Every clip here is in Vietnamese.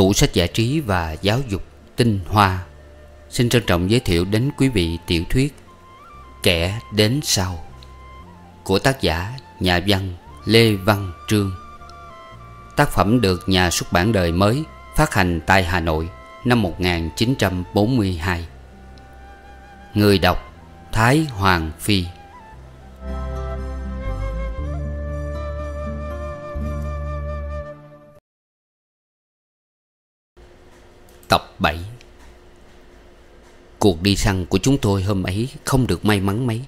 Tủ sách giải trí và giáo dục tinh hoa Xin trân trọng giới thiệu đến quý vị tiểu thuyết Kẻ đến sau Của tác giả nhà văn Lê Văn Trương Tác phẩm được nhà xuất bản đời mới phát hành tại Hà Nội năm 1942 Người đọc Thái Hoàng Phi Tập 7 Cuộc đi săn của chúng tôi hôm ấy không được may mắn mấy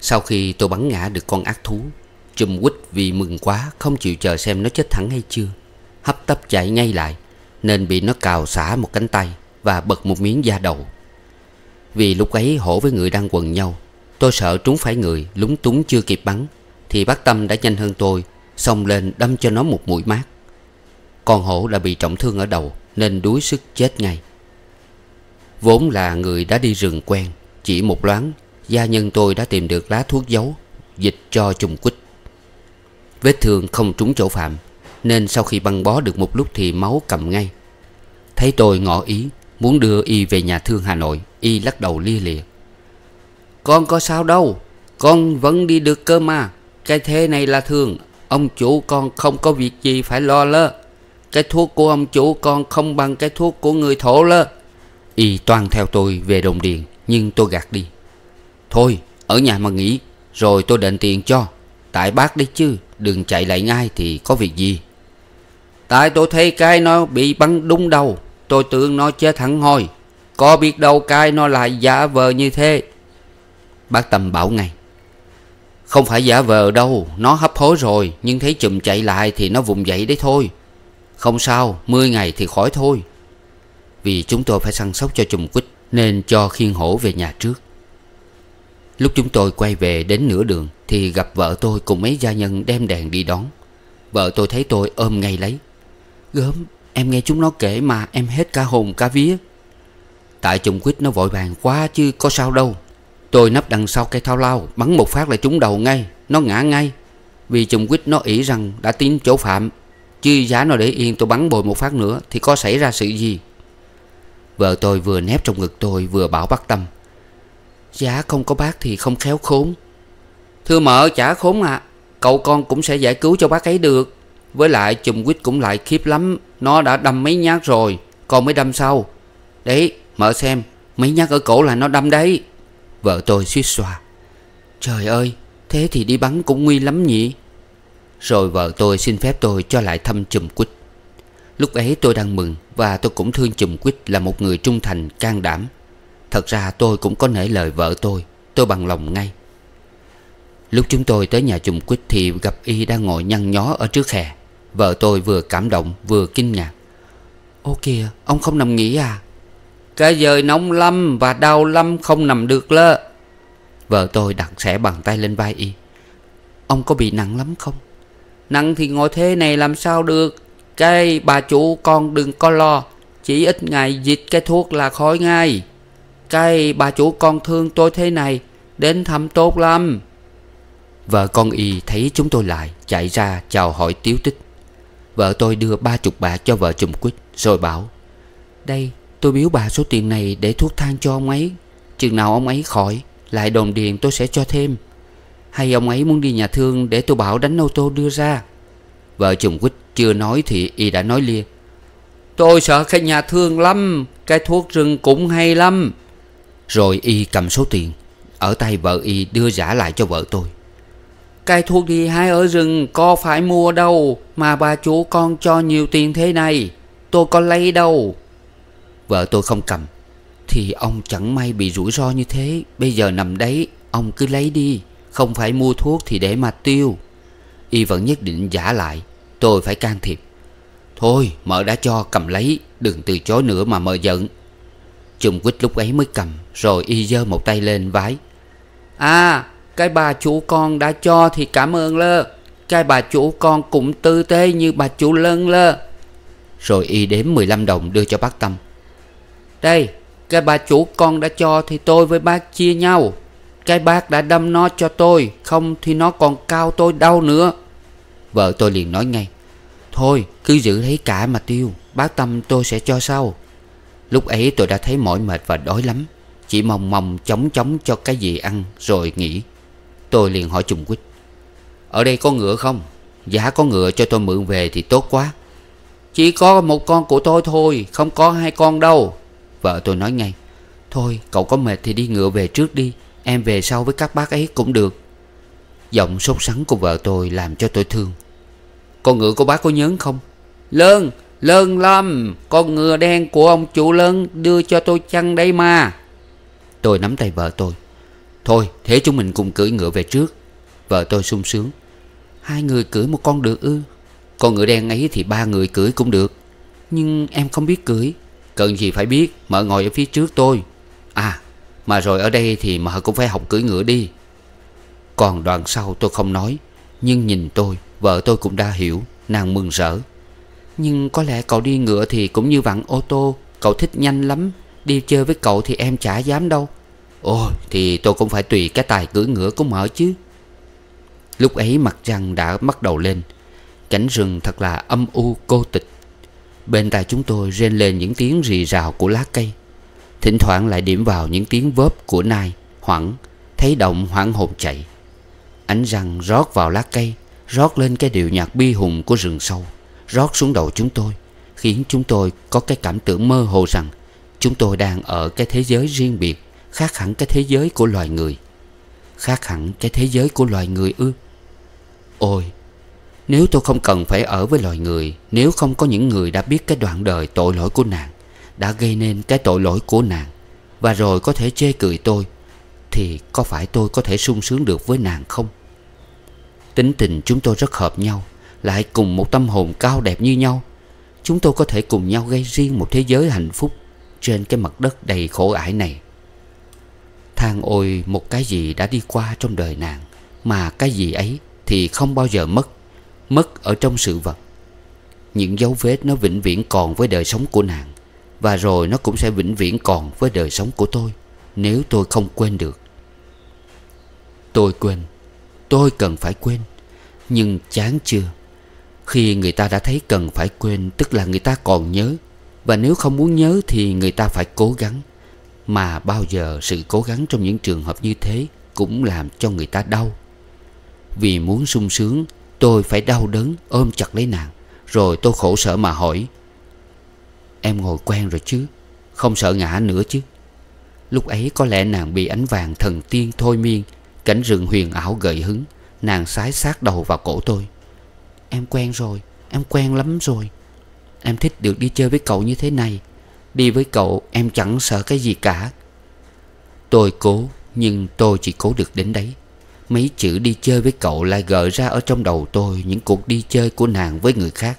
Sau khi tôi bắn ngã được con ác thú Chùm quýt vì mừng quá không chịu chờ xem nó chết thẳng hay chưa Hấp tấp chạy ngay lại Nên bị nó cào xả một cánh tay Và bật một miếng da đầu Vì lúc ấy hổ với người đang quần nhau Tôi sợ trúng phải người lúng túng chưa kịp bắn Thì bác Tâm đã nhanh hơn tôi Xông lên đâm cho nó một mũi mát Con hổ đã bị trọng thương ở đầu nên đuối sức chết ngay Vốn là người đã đi rừng quen Chỉ một loáng Gia nhân tôi đã tìm được lá thuốc giấu Dịch cho trùng quýt Vết thương không trúng chỗ phạm Nên sau khi băng bó được một lúc thì máu cầm ngay Thấy tôi ngỏ ý Muốn đưa y về nhà thương Hà Nội Y lắc đầu lia lịa Con có sao đâu Con vẫn đi được cơ mà Cái thế này là thường Ông chủ con không có việc gì phải lo lơ cái thuốc của ông chủ con không bằng cái thuốc của người thổ lơ Y toàn theo tôi về đồng điền Nhưng tôi gạt đi Thôi ở nhà mà nghỉ Rồi tôi đền tiền cho Tại bác đấy chứ Đừng chạy lại ngay thì có việc gì Tại tôi thấy cái nó bị bắn đúng đầu Tôi tưởng nó chết thẳng hoi Có biết đâu cái nó lại giả vờ như thế Bác Tâm bảo ngay Không phải giả vờ đâu Nó hấp hối rồi Nhưng thấy chùm chạy lại thì nó vùng dậy đấy thôi không sao 10 ngày thì khỏi thôi Vì chúng tôi phải săn sóc cho trùng quýt Nên cho khiên hổ về nhà trước Lúc chúng tôi quay về đến nửa đường Thì gặp vợ tôi cùng mấy gia nhân đem đèn đi đón Vợ tôi thấy tôi ôm ngay lấy Gớm em nghe chúng nó kể mà em hết cả hồn cả vía Tại trùng quýt nó vội vàng quá chứ có sao đâu Tôi nấp đằng sau cây thao lao Bắn một phát là trúng đầu ngay Nó ngã ngay Vì trùng quýt nó ý rằng đã tiến chỗ phạm Chứ giá nó để yên tôi bắn bồi một phát nữa Thì có xảy ra sự gì Vợ tôi vừa nép trong ngực tôi vừa bảo bác tâm Giá không có bác thì không khéo khốn Thưa mợ chả khốn à. Cậu con cũng sẽ giải cứu cho bác ấy được Với lại chùm quýt cũng lại khiếp lắm Nó đã đâm mấy nhát rồi Con mới đâm sau Đấy mợ xem Mấy nhát ở cổ là nó đâm đấy Vợ tôi suýt xòa Trời ơi Thế thì đi bắn cũng nguy lắm nhỉ rồi vợ tôi xin phép tôi cho lại thăm chùm quýt Lúc ấy tôi đang mừng Và tôi cũng thương chùm quýt là một người trung thành can đảm Thật ra tôi cũng có nể lời vợ tôi Tôi bằng lòng ngay Lúc chúng tôi tới nhà chùm quýt Thì gặp y đang ngồi nhăn nhó ở trước hè Vợ tôi vừa cảm động vừa kinh ngạc Ô kìa ông không nằm nghỉ à cái giời nóng lắm và đau lắm không nằm được lơ Vợ tôi đặt sẻ bàn tay lên vai y Ông có bị nặng lắm không Nặng thì ngồi thế này làm sao được Cái bà chủ con đừng có lo Chỉ ít ngày dịch cái thuốc là khỏi ngay Cái bà chủ con thương tôi thế này Đến thăm tốt lắm Vợ con y thấy chúng tôi lại Chạy ra chào hỏi tiếu tích Vợ tôi đưa ba chục bạc cho vợ chùm quýt Rồi bảo Đây tôi biếu bà số tiền này để thuốc thang cho ông ấy Chừng nào ông ấy khỏi Lại đồn điền tôi sẽ cho thêm hay ông ấy muốn đi nhà thương để tôi bảo đánh ô tô đưa ra Vợ chồng quýt chưa nói thì y đã nói lia Tôi sợ cái nhà thương lắm Cái thuốc rừng cũng hay lắm Rồi y cầm số tiền Ở tay vợ y đưa giả lại cho vợ tôi Cái thuốc đi hai ở rừng có phải mua đâu Mà bà chủ con cho nhiều tiền thế này Tôi có lấy đâu Vợ tôi không cầm Thì ông chẳng may bị rủi ro như thế Bây giờ nằm đấy Ông cứ lấy đi không phải mua thuốc thì để mà tiêu Y vẫn nhất định giả lại Tôi phải can thiệp Thôi mợ đã cho cầm lấy Đừng từ chối nữa mà mợ giận Trung Quýt lúc ấy mới cầm Rồi y giơ một tay lên vái À cái bà chủ con đã cho thì cảm ơn lơ Cái bà chủ con cũng tư tế như bà chủ lân lơ Rồi y đếm 15 đồng đưa cho bác Tâm Đây cái bà chủ con đã cho thì tôi với bác chia nhau cái bác đã đâm nó cho tôi Không thì nó còn cao tôi đau nữa Vợ tôi liền nói ngay Thôi cứ giữ lấy cả mà tiêu Bác tâm tôi sẽ cho sau Lúc ấy tôi đã thấy mỏi mệt và đói lắm Chỉ mong mong chống chống cho cái gì ăn Rồi nghỉ Tôi liền hỏi Trùng Quýt Ở đây có ngựa không Giá dạ, có ngựa cho tôi mượn về thì tốt quá Chỉ có một con của tôi thôi Không có hai con đâu Vợ tôi nói ngay Thôi cậu có mệt thì đi ngựa về trước đi Em về sau với các bác ấy cũng được Giọng sốt sắng của vợ tôi làm cho tôi thương Con ngựa của bác có nhớ không Lơn Lơn Lâm Con ngựa đen của ông chủ lớn Đưa cho tôi chăn đây mà Tôi nắm tay vợ tôi Thôi thế chúng mình cùng cưỡi ngựa về trước Vợ tôi sung sướng Hai người cưỡi một con được ư Con ngựa đen ấy thì ba người cưỡi cũng được Nhưng em không biết cưỡi Cần gì phải biết mở ngồi ở phía trước tôi À mà rồi ở đây thì mợ cũng phải học cưỡi ngựa đi Còn đoạn sau tôi không nói Nhưng nhìn tôi Vợ tôi cũng đã hiểu Nàng mừng rỡ Nhưng có lẽ cậu đi ngựa thì cũng như vặn ô tô Cậu thích nhanh lắm Đi chơi với cậu thì em chả dám đâu Ôi thì tôi cũng phải tùy cái tài cưỡi ngựa của mợ chứ Lúc ấy mặt trăng đã bắt đầu lên Cảnh rừng thật là âm u cô tịch Bên tai chúng tôi rên lên những tiếng rì rào của lá cây Thỉnh thoảng lại điểm vào những tiếng vớp của nai Hoảng Thấy động hoảng hồn chạy Ánh răng rót vào lá cây Rót lên cái điệu nhạc bi hùng của rừng sâu Rót xuống đầu chúng tôi Khiến chúng tôi có cái cảm tưởng mơ hồ rằng Chúng tôi đang ở cái thế giới riêng biệt Khác hẳn cái thế giới của loài người Khác hẳn cái thế giới của loài người ư Ôi Nếu tôi không cần phải ở với loài người Nếu không có những người đã biết cái đoạn đời tội lỗi của nàng đã gây nên cái tội lỗi của nàng Và rồi có thể chê cười tôi Thì có phải tôi có thể sung sướng được với nàng không Tính tình chúng tôi rất hợp nhau Lại cùng một tâm hồn cao đẹp như nhau Chúng tôi có thể cùng nhau gây riêng một thế giới hạnh phúc Trên cái mặt đất đầy khổ ải này Than ôi một cái gì đã đi qua trong đời nàng Mà cái gì ấy thì không bao giờ mất Mất ở trong sự vật Những dấu vết nó vĩnh viễn còn với đời sống của nàng và rồi nó cũng sẽ vĩnh viễn còn với đời sống của tôi Nếu tôi không quên được Tôi quên Tôi cần phải quên Nhưng chán chưa Khi người ta đã thấy cần phải quên Tức là người ta còn nhớ Và nếu không muốn nhớ thì người ta phải cố gắng Mà bao giờ sự cố gắng trong những trường hợp như thế Cũng làm cho người ta đau Vì muốn sung sướng Tôi phải đau đớn ôm chặt lấy nàng Rồi tôi khổ sở mà hỏi Em ngồi quen rồi chứ Không sợ ngã nữa chứ Lúc ấy có lẽ nàng bị ánh vàng thần tiên thôi miên Cảnh rừng huyền ảo gợi hứng Nàng sái sát đầu vào cổ tôi Em quen rồi Em quen lắm rồi Em thích được đi chơi với cậu như thế này Đi với cậu em chẳng sợ cái gì cả Tôi cố Nhưng tôi chỉ cố được đến đấy Mấy chữ đi chơi với cậu lại gợi ra ở trong đầu tôi Những cuộc đi chơi của nàng với người khác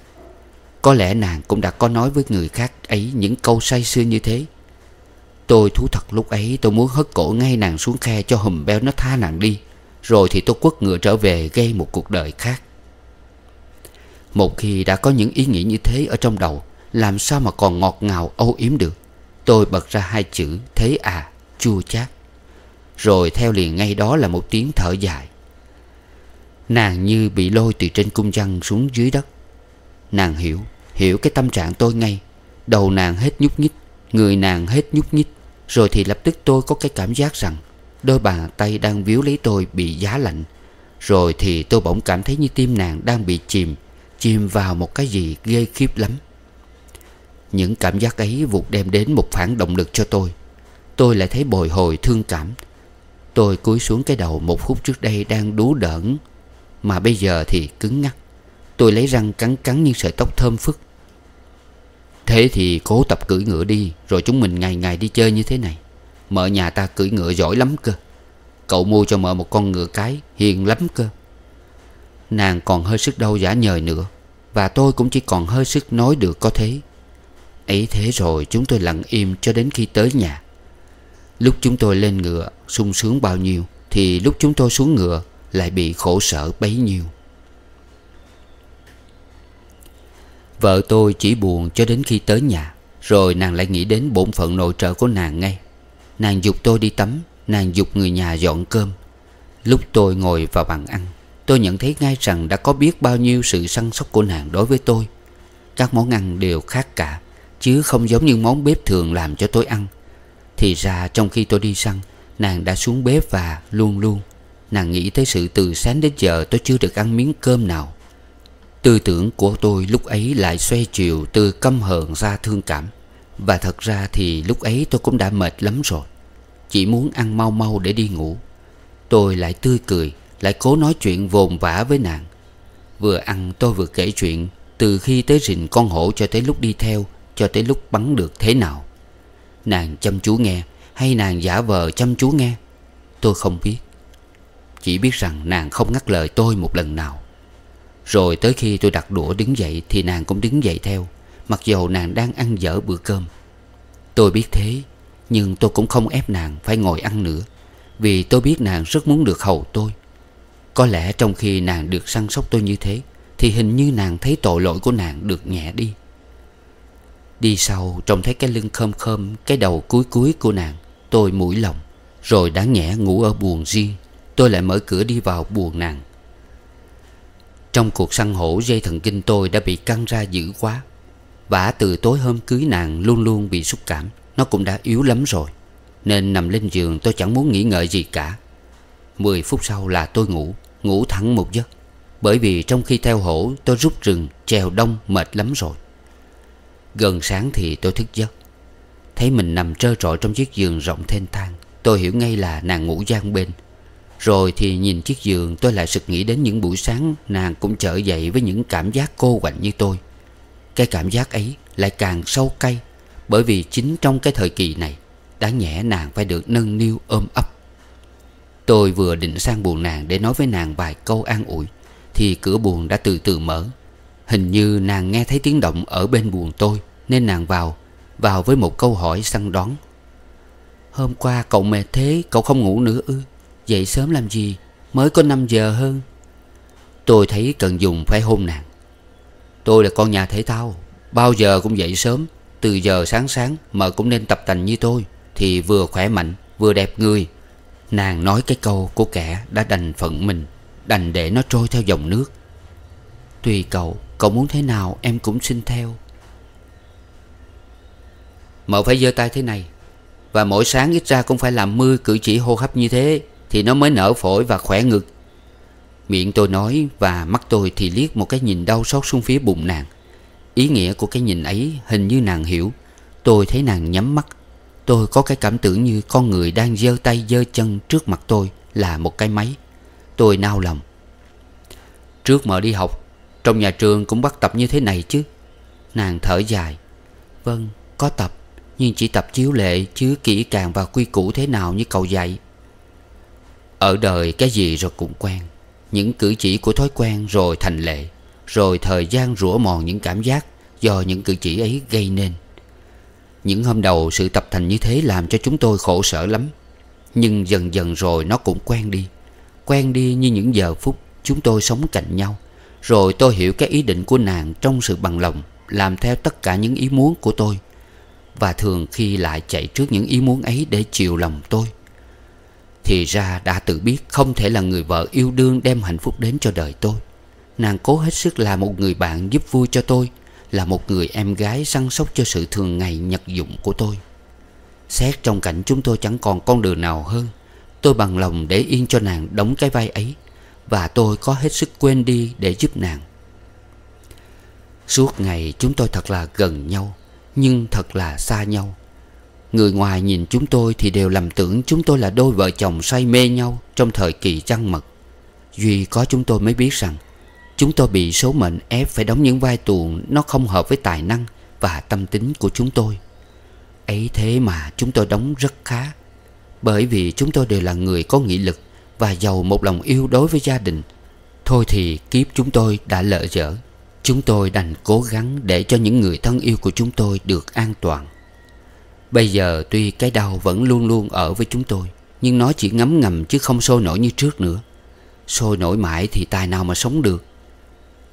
có lẽ nàng cũng đã có nói với người khác ấy những câu say sưa như thế Tôi thú thật lúc ấy tôi muốn hất cổ ngay nàng xuống khe cho hùm beo nó tha nàng đi Rồi thì tôi quất ngựa trở về gây một cuộc đời khác Một khi đã có những ý nghĩ như thế ở trong đầu Làm sao mà còn ngọt ngào âu yếm được Tôi bật ra hai chữ thế à chua chát Rồi theo liền ngay đó là một tiếng thở dài Nàng như bị lôi từ trên cung văn xuống dưới đất Nàng hiểu Hiểu cái tâm trạng tôi ngay Đầu nàng hết nhúc nhích Người nàng hết nhúc nhích Rồi thì lập tức tôi có cái cảm giác rằng Đôi bàn tay đang víu lấy tôi bị giá lạnh Rồi thì tôi bỗng cảm thấy như tim nàng đang bị chìm Chìm vào một cái gì ghê khiếp lắm Những cảm giác ấy vụt đem đến một phản động lực cho tôi Tôi lại thấy bồi hồi thương cảm Tôi cúi xuống cái đầu một phút trước đây đang đú đỡn Mà bây giờ thì cứng ngắc Tôi lấy răng cắn cắn những sợi tóc thơm phức Thế thì cố tập cưỡi ngựa đi Rồi chúng mình ngày ngày đi chơi như thế này Mợ nhà ta cưỡi ngựa giỏi lắm cơ Cậu mua cho mợ một con ngựa cái Hiền lắm cơ Nàng còn hơi sức đau giả nhời nữa Và tôi cũng chỉ còn hơi sức nói được có thế ấy thế rồi chúng tôi lặng im cho đến khi tới nhà Lúc chúng tôi lên ngựa sung sướng bao nhiêu Thì lúc chúng tôi xuống ngựa lại bị khổ sở bấy nhiêu Vợ tôi chỉ buồn cho đến khi tới nhà Rồi nàng lại nghĩ đến bổn phận nội trợ của nàng ngay Nàng dục tôi đi tắm Nàng dục người nhà dọn cơm Lúc tôi ngồi vào bàn ăn Tôi nhận thấy ngay rằng đã có biết bao nhiêu sự săn sóc của nàng đối với tôi Các món ăn đều khác cả Chứ không giống như món bếp thường làm cho tôi ăn Thì ra trong khi tôi đi săn Nàng đã xuống bếp và luôn luôn Nàng nghĩ tới sự từ sáng đến giờ tôi chưa được ăn miếng cơm nào Tư tưởng của tôi lúc ấy lại xoay chiều từ căm hờn ra thương cảm Và thật ra thì lúc ấy tôi cũng đã mệt lắm rồi Chỉ muốn ăn mau mau để đi ngủ Tôi lại tươi cười Lại cố nói chuyện vồn vã với nàng Vừa ăn tôi vừa kể chuyện Từ khi tới rình con hổ cho tới lúc đi theo Cho tới lúc bắn được thế nào Nàng chăm chú nghe Hay nàng giả vờ chăm chú nghe Tôi không biết Chỉ biết rằng nàng không ngắt lời tôi một lần nào rồi tới khi tôi đặt đũa đứng dậy Thì nàng cũng đứng dậy theo Mặc dầu nàng đang ăn dở bữa cơm Tôi biết thế Nhưng tôi cũng không ép nàng phải ngồi ăn nữa Vì tôi biết nàng rất muốn được hầu tôi Có lẽ trong khi nàng được săn sóc tôi như thế Thì hình như nàng thấy tội lỗi của nàng được nhẹ đi Đi sau trông thấy cái lưng khom khom Cái đầu cúi cúi của nàng Tôi mũi lòng Rồi đáng nhẹ ngủ ở buồng riêng Tôi lại mở cửa đi vào buồng nàng trong cuộc săn hổ dây thần kinh tôi đã bị căng ra dữ quá và từ tối hôm cưới nàng luôn luôn bị xúc cảm Nó cũng đã yếu lắm rồi Nên nằm lên giường tôi chẳng muốn nghĩ ngợi gì cả 10 phút sau là tôi ngủ Ngủ thẳng một giấc Bởi vì trong khi theo hổ tôi rút rừng Trèo đông mệt lắm rồi Gần sáng thì tôi thức giấc Thấy mình nằm trơ trọi trong chiếc giường rộng thênh thang Tôi hiểu ngay là nàng ngủ gian bên rồi thì nhìn chiếc giường tôi lại sực nghĩ đến những buổi sáng Nàng cũng trở dậy với những cảm giác cô quạnh như tôi Cái cảm giác ấy lại càng sâu cay Bởi vì chính trong cái thời kỳ này Đáng nhẽ nàng phải được nâng niu ôm ấp Tôi vừa định sang buồn nàng để nói với nàng vài câu an ủi Thì cửa buồn đã từ từ mở Hình như nàng nghe thấy tiếng động ở bên buồn tôi Nên nàng vào Vào với một câu hỏi săn đón Hôm qua cậu mệt thế Cậu không ngủ nữa ư Dậy sớm làm gì Mới có 5 giờ hơn Tôi thấy cần dùng phải hôn nàng Tôi là con nhà thể thao Bao giờ cũng dậy sớm Từ giờ sáng sáng mà cũng nên tập tành như tôi Thì vừa khỏe mạnh vừa đẹp người Nàng nói cái câu của kẻ đã đành phận mình Đành để nó trôi theo dòng nước Tùy cậu Cậu muốn thế nào em cũng xin theo Mợ phải giơ tay thế này Và mỗi sáng ít ra cũng phải làm mưa cử chỉ hô hấp như thế thì nó mới nở phổi và khỏe ngực Miệng tôi nói và mắt tôi thì liếc một cái nhìn đau xót xuống phía bụng nàng Ý nghĩa của cái nhìn ấy hình như nàng hiểu Tôi thấy nàng nhắm mắt Tôi có cái cảm tưởng như con người đang giơ tay giơ chân trước mặt tôi là một cái máy Tôi nao lòng Trước mở đi học Trong nhà trường cũng bắt tập như thế này chứ Nàng thở dài Vâng, có tập Nhưng chỉ tập chiếu lệ chứ kỹ càng và quy củ thế nào như cậu dạy ở đời cái gì rồi cũng quen Những cử chỉ của thói quen rồi thành lệ Rồi thời gian rủa mòn những cảm giác Do những cử chỉ ấy gây nên Những hôm đầu sự tập thành như thế Làm cho chúng tôi khổ sở lắm Nhưng dần dần rồi nó cũng quen đi Quen đi như những giờ phút Chúng tôi sống cạnh nhau Rồi tôi hiểu cái ý định của nàng Trong sự bằng lòng Làm theo tất cả những ý muốn của tôi Và thường khi lại chạy trước những ý muốn ấy Để chiều lòng tôi thì ra đã tự biết không thể là người vợ yêu đương đem hạnh phúc đến cho đời tôi Nàng cố hết sức là một người bạn giúp vui cho tôi Là một người em gái săn sóc cho sự thường ngày nhật dụng của tôi Xét trong cảnh chúng tôi chẳng còn con đường nào hơn Tôi bằng lòng để yên cho nàng đóng cái vai ấy Và tôi có hết sức quên đi để giúp nàng Suốt ngày chúng tôi thật là gần nhau Nhưng thật là xa nhau Người ngoài nhìn chúng tôi thì đều lầm tưởng chúng tôi là đôi vợ chồng say mê nhau trong thời kỳ trăng mật. Duy có chúng tôi mới biết rằng chúng tôi bị số mệnh ép phải đóng những vai tuồng nó không hợp với tài năng và tâm tính của chúng tôi. Ấy thế mà chúng tôi đóng rất khá. Bởi vì chúng tôi đều là người có nghị lực và giàu một lòng yêu đối với gia đình. Thôi thì kiếp chúng tôi đã lỡ dở. Chúng tôi đành cố gắng để cho những người thân yêu của chúng tôi được an toàn. Bây giờ tuy cái đau vẫn luôn luôn ở với chúng tôi Nhưng nó chỉ ngấm ngầm chứ không sôi nổi như trước nữa Sôi nổi mãi thì tài nào mà sống được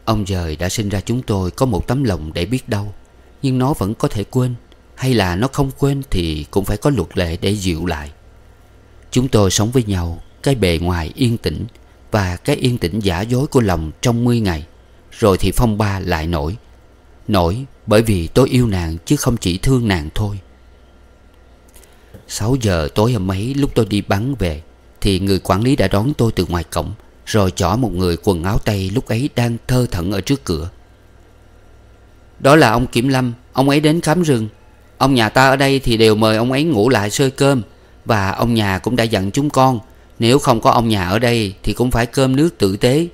Ông trời đã sinh ra chúng tôi có một tấm lòng để biết đau Nhưng nó vẫn có thể quên Hay là nó không quên thì cũng phải có luật lệ để dịu lại Chúng tôi sống với nhau Cái bề ngoài yên tĩnh Và cái yên tĩnh giả dối của lòng trong 10 ngày Rồi thì phong ba lại nổi Nổi bởi vì tôi yêu nàng chứ không chỉ thương nàng thôi 6 giờ tối hôm ấy lúc tôi đi bắn về Thì người quản lý đã đón tôi từ ngoài cổng Rồi chỏ một người quần áo tây lúc ấy đang thơ thẩn ở trước cửa Đó là ông Kiểm Lâm Ông ấy đến khám rừng Ông nhà ta ở đây thì đều mời ông ấy ngủ lại sơi cơm Và ông nhà cũng đã dặn chúng con Nếu không có ông nhà ở đây Thì cũng phải cơm nước tử tế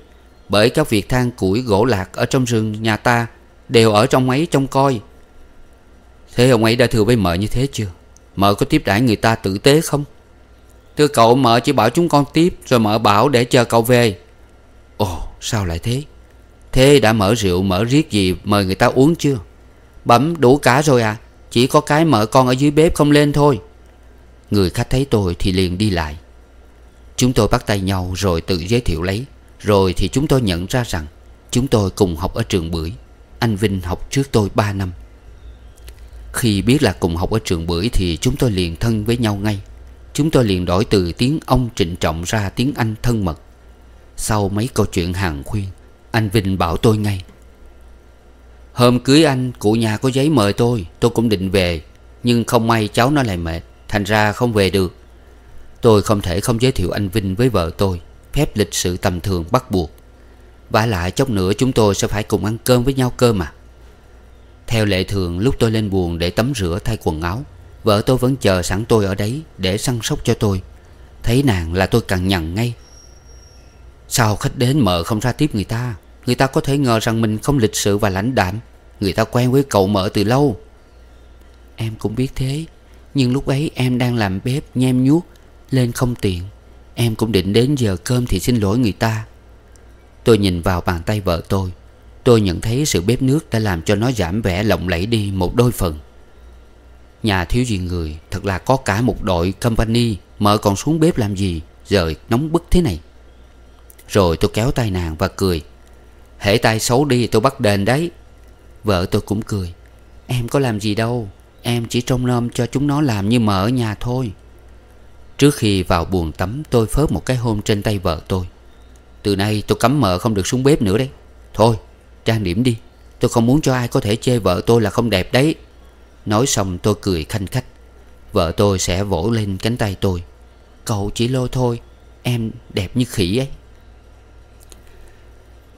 Bởi các việc than củi gỗ lạc Ở trong rừng nhà ta Đều ở trong ấy trông coi Thế ông ấy đã thừa với mợ như thế chưa Mợ có tiếp đãi người ta tử tế không Thưa cậu mợ chỉ bảo chúng con tiếp Rồi mợ bảo để chờ cậu về Ồ sao lại thế Thế đã mở rượu mở riết gì Mời người ta uống chưa bấm đủ cả rồi à Chỉ có cái mợ con ở dưới bếp không lên thôi Người khách thấy tôi thì liền đi lại Chúng tôi bắt tay nhau rồi tự giới thiệu lấy Rồi thì chúng tôi nhận ra rằng Chúng tôi cùng học ở trường bưởi Anh Vinh học trước tôi 3 năm khi biết là cùng học ở trường bưởi thì chúng tôi liền thân với nhau ngay Chúng tôi liền đổi từ tiếng ông trịnh trọng ra tiếng Anh thân mật Sau mấy câu chuyện hàng khuyên Anh Vinh bảo tôi ngay Hôm cưới anh cụ nhà có giấy mời tôi Tôi cũng định về Nhưng không may cháu nó lại mệt Thành ra không về được Tôi không thể không giới thiệu anh Vinh với vợ tôi Phép lịch sự tầm thường bắt buộc vả lại chốc nữa chúng tôi sẽ phải cùng ăn cơm với nhau cơ mà theo lệ thường lúc tôi lên buồn để tắm rửa thay quần áo Vợ tôi vẫn chờ sẵn tôi ở đấy để săn sóc cho tôi Thấy nàng là tôi càng nhằn ngay Sao khách đến mở không ra tiếp người ta Người ta có thể ngờ rằng mình không lịch sự và lãnh đạm Người ta quen với cậu mở từ lâu Em cũng biết thế Nhưng lúc ấy em đang làm bếp nhem nhuốc Lên không tiện Em cũng định đến giờ cơm thì xin lỗi người ta Tôi nhìn vào bàn tay vợ tôi Tôi nhận thấy sự bếp nước đã làm cho nó giảm vẻ lộng lẫy đi một đôi phần Nhà thiếu gì người Thật là có cả một đội company Mở còn xuống bếp làm gì Rời nóng bức thế này Rồi tôi kéo tay nàng và cười Hễ tay xấu đi tôi bắt đền đấy Vợ tôi cũng cười Em có làm gì đâu Em chỉ trông nom cho chúng nó làm như mở nhà thôi Trước khi vào buồng tắm tôi phớt một cái hôn trên tay vợ tôi Từ nay tôi cấm mợ không được xuống bếp nữa đấy Thôi Trang điểm đi Tôi không muốn cho ai có thể chê vợ tôi là không đẹp đấy Nói xong tôi cười khanh khách Vợ tôi sẽ vỗ lên cánh tay tôi Cậu chỉ lôi thôi Em đẹp như khỉ ấy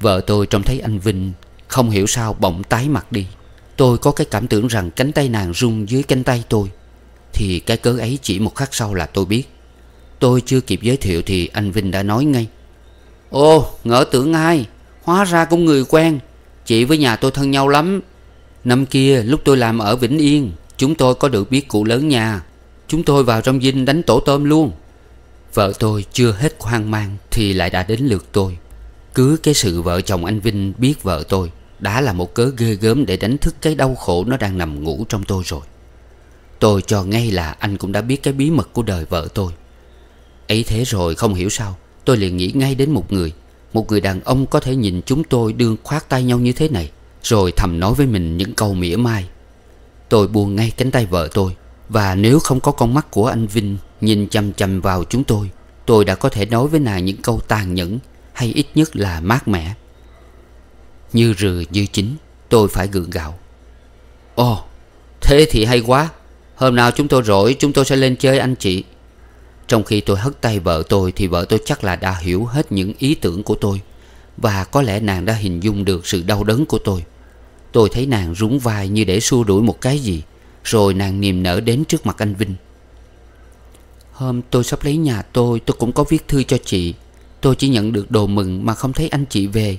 Vợ tôi trông thấy anh Vinh Không hiểu sao bỗng tái mặt đi Tôi có cái cảm tưởng rằng cánh tay nàng rung dưới cánh tay tôi Thì cái cớ ấy chỉ một khắc sau là tôi biết Tôi chưa kịp giới thiệu thì anh Vinh đã nói ngay Ô ngỡ tưởng ai Hóa ra cũng người quen Chị với nhà tôi thân nhau lắm Năm kia lúc tôi làm ở Vĩnh Yên Chúng tôi có được biết cụ lớn nhà Chúng tôi vào trong dinh đánh tổ tôm luôn Vợ tôi chưa hết hoang mang Thì lại đã đến lượt tôi Cứ cái sự vợ chồng anh Vinh biết vợ tôi Đã là một cớ ghê gớm Để đánh thức cái đau khổ nó đang nằm ngủ trong tôi rồi Tôi cho ngay là anh cũng đã biết cái bí mật của đời vợ tôi ấy thế rồi không hiểu sao Tôi liền nghĩ ngay đến một người một người đàn ông có thể nhìn chúng tôi đương khoát tay nhau như thế này Rồi thầm nói với mình những câu mỉa mai Tôi buông ngay cánh tay vợ tôi Và nếu không có con mắt của anh Vinh Nhìn chằm chằm vào chúng tôi Tôi đã có thể nói với nàng những câu tàn nhẫn Hay ít nhất là mát mẻ Như rừ như chính Tôi phải gượng gạo Ồ oh, Thế thì hay quá Hôm nào chúng tôi rỗi chúng tôi sẽ lên chơi anh chị trong khi tôi hất tay vợ tôi Thì vợ tôi chắc là đã hiểu hết những ý tưởng của tôi Và có lẽ nàng đã hình dung được sự đau đớn của tôi Tôi thấy nàng rúng vai như để xua đuổi một cái gì Rồi nàng niềm nở đến trước mặt anh Vinh Hôm tôi sắp lấy nhà tôi Tôi cũng có viết thư cho chị Tôi chỉ nhận được đồ mừng mà không thấy anh chị về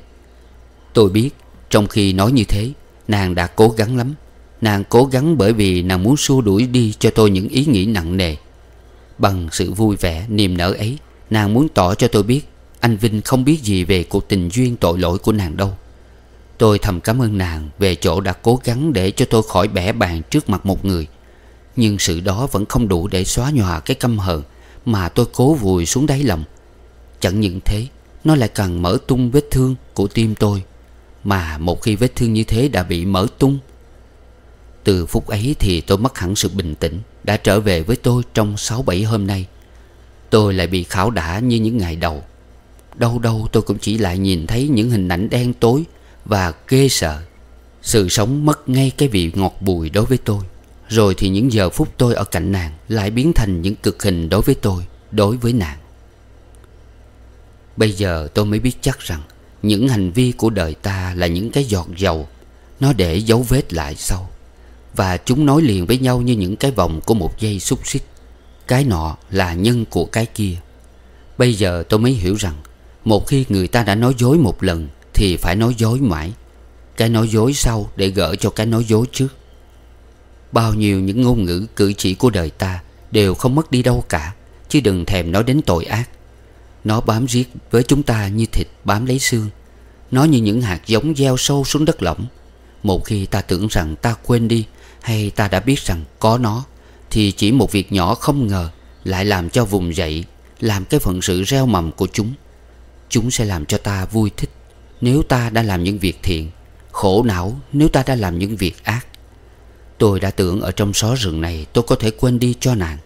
Tôi biết Trong khi nói như thế Nàng đã cố gắng lắm Nàng cố gắng bởi vì nàng muốn xua đuổi đi cho tôi những ý nghĩ nặng nề Bằng sự vui vẻ niềm nở ấy Nàng muốn tỏ cho tôi biết Anh Vinh không biết gì về cuộc tình duyên tội lỗi của nàng đâu Tôi thầm cảm ơn nàng Về chỗ đã cố gắng để cho tôi khỏi bẻ bàn trước mặt một người Nhưng sự đó vẫn không đủ để xóa nhòa cái căm hờn Mà tôi cố vùi xuống đáy lòng Chẳng những thế Nó lại càng mở tung vết thương của tim tôi Mà một khi vết thương như thế đã bị mở tung từ phút ấy thì tôi mất hẳn sự bình tĩnh Đã trở về với tôi trong 6-7 hôm nay Tôi lại bị khảo đả như những ngày đầu Đâu đâu tôi cũng chỉ lại nhìn thấy những hình ảnh đen tối Và ghê sợ Sự sống mất ngay cái vị ngọt bùi đối với tôi Rồi thì những giờ phút tôi ở cạnh nàng Lại biến thành những cực hình đối với tôi Đối với nàng Bây giờ tôi mới biết chắc rằng Những hành vi của đời ta là những cái giọt dầu Nó để dấu vết lại sau và chúng nối liền với nhau như những cái vòng của một dây xúc xích Cái nọ là nhân của cái kia Bây giờ tôi mới hiểu rằng Một khi người ta đã nói dối một lần Thì phải nói dối mãi Cái nói dối sau để gỡ cho cái nói dối trước Bao nhiêu những ngôn ngữ cử chỉ của đời ta Đều không mất đi đâu cả Chứ đừng thèm nói đến tội ác Nó bám riết với chúng ta như thịt bám lấy xương Nó như những hạt giống gieo sâu xuống đất lỏng Một khi ta tưởng rằng ta quên đi hay ta đã biết rằng có nó Thì chỉ một việc nhỏ không ngờ Lại làm cho vùng dậy Làm cái phận sự reo mầm của chúng Chúng sẽ làm cho ta vui thích Nếu ta đã làm những việc thiện Khổ não nếu ta đã làm những việc ác Tôi đã tưởng ở trong xó rừng này Tôi có thể quên đi cho nàng